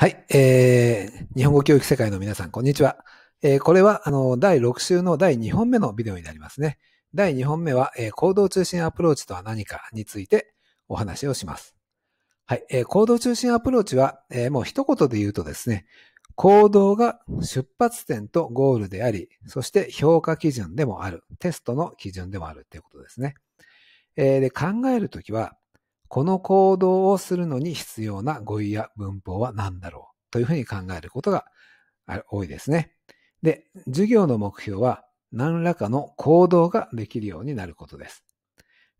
はい、えー、日本語教育世界の皆さん、こんにちは。えー、これは、あの、第6週の第2本目のビデオになりますね。第2本目は、えー、行動中心アプローチとは何かについてお話をします。はい、えー、行動中心アプローチは、えー、もう一言で言うとですね、行動が出発点とゴールであり、そして評価基準でもある、テストの基準でもあるということですね。えー、で考えるときは、この行動をするのに必要な語彙や文法は何だろうというふうに考えることが多いですね。で、授業の目標は何らかの行動ができるようになることです。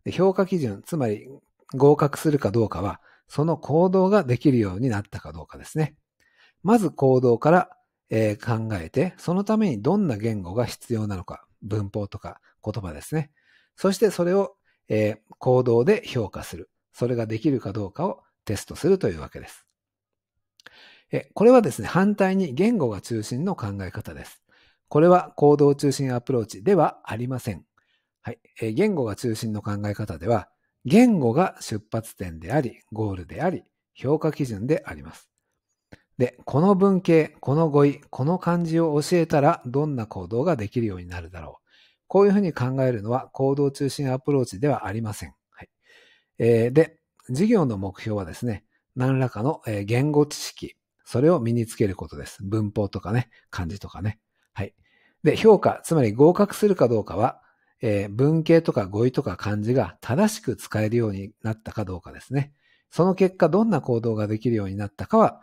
で評価基準、つまり合格するかどうかは、その行動ができるようになったかどうかですね。まず行動から、えー、考えて、そのためにどんな言語が必要なのか、文法とか言葉ですね。そしてそれを、えー、行動で評価する。それができるかどうかをテストするというわけです。これはですね、反対に言語が中心の考え方です。これは行動中心アプローチではありません。はい。言語が中心の考え方では、言語が出発点であり、ゴールであり、評価基準であります。で、この文系、この語彙、この漢字を教えたらどんな行動ができるようになるだろう。こういうふうに考えるのは行動中心アプローチではありません。えで、事業の目標はですね、何らかの言語知識、それを身につけることです。文法とかね、漢字とかね。はい。で、評価、つまり合格するかどうかは、えー、文系とか語彙とか漢字が正しく使えるようになったかどうかですね。その結果、どんな行動ができるようになったかは、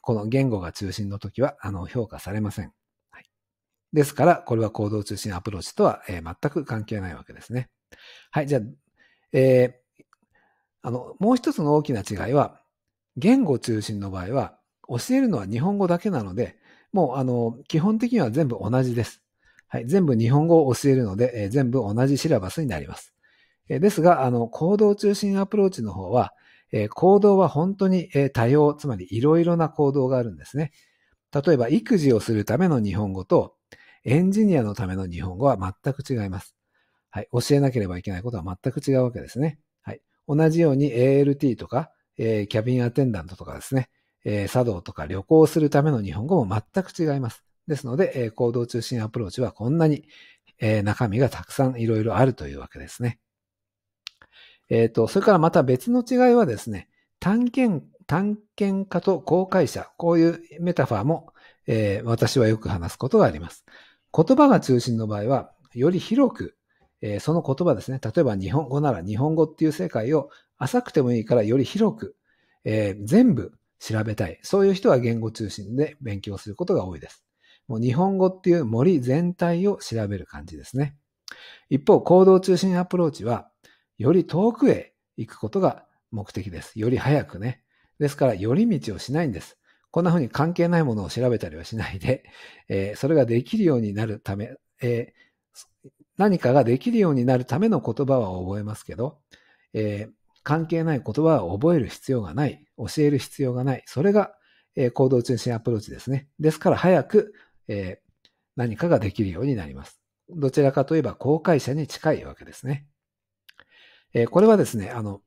この言語が中心の時は、あの、評価されません。はい、ですから、これは行動中心アプローチとは、えー、全く関係ないわけですね。はい、じゃあ、えーあの、もう一つの大きな違いは、言語中心の場合は、教えるのは日本語だけなので、もう、あの、基本的には全部同じです。はい、全部日本語を教えるので、えー、全部同じシラバスになります。えー、ですが、あの、行動中心アプローチの方は、えー、行動は本当に、え多様、つまりいろいろな行動があるんですね。例えば、育児をするための日本語と、エンジニアのための日本語は全く違います。はい、教えなければいけないことは全く違うわけですね。同じように ALT とか、えー、キャビンアテンダントとかですね、えー、茶道とか旅行するための日本語も全く違います。ですので、えー、行動中心アプローチはこんなに、えー、中身がたくさんいろいろあるというわけですね。えっ、ー、と、それからまた別の違いはですね、探検、探検家と公開者、こういうメタファーも、えー、私はよく話すことがあります。言葉が中心の場合は、より広くえー、その言葉ですね。例えば日本語なら日本語っていう世界を浅くてもいいからより広く、えー、全部調べたい。そういう人は言語中心で勉強することが多いです。もう日本語っていう森全体を調べる感じですね。一方、行動中心アプローチは、より遠くへ行くことが目的です。より早くね。ですから、寄り道をしないんです。こんな風に関係ないものを調べたりはしないで、えー、それができるようになるため、えー、何かができるようになるための言葉は覚えますけど、えー、関係ない言葉は覚える必要がない、教える必要がない。それが、えー、行動中心アプローチですね。ですから早く、えー、何かができるようになります。どちらかといえば公開者に近いわけですね。えー、これはですね、あの、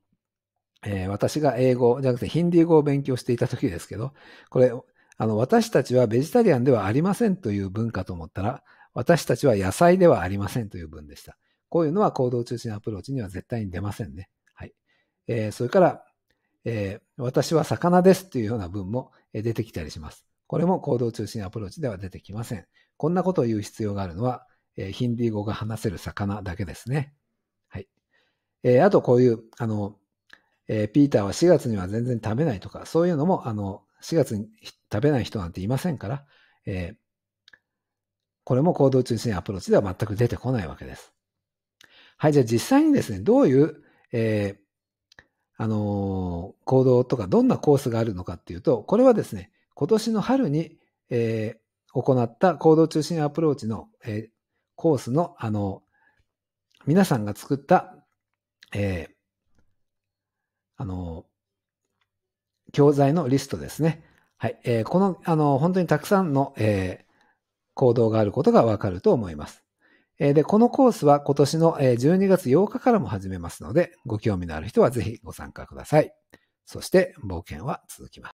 えー、私が英語じゃなくてヒンディー語を勉強していた時ですけど、これ、あの、私たちはベジタリアンではありませんという文化と思ったら、私たちは野菜ではありませんという文でした。こういうのは行動中心アプローチには絶対に出ませんね。はい。えー、それから、えー、私は魚ですというような文も出てきたりします。これも行動中心アプローチでは出てきません。こんなことを言う必要があるのは、えー、ヒンディー語が話せる魚だけですね。はい。えー、あとこういう、あの、えー、ピーターは4月には全然食べないとか、そういうのも、あの、4月に食べない人なんていませんから、えー、これも行動中心アプローチでは全く出てこないわけです。はい、じゃあ実際にですね、どういう、えー、あのー、行動とかどんなコースがあるのかっていうと、これはですね、今年の春に、えー、行った行動中心アプローチの、えー、コースの、あのー、皆さんが作った、えー、あのー、教材のリストですね。はい、えー、この、あのー、本当にたくさんの、えー、行動があることがわかると思います。で、このコースは今年の12月8日からも始めますので、ご興味のある人はぜひご参加ください。そして、冒険は続きます。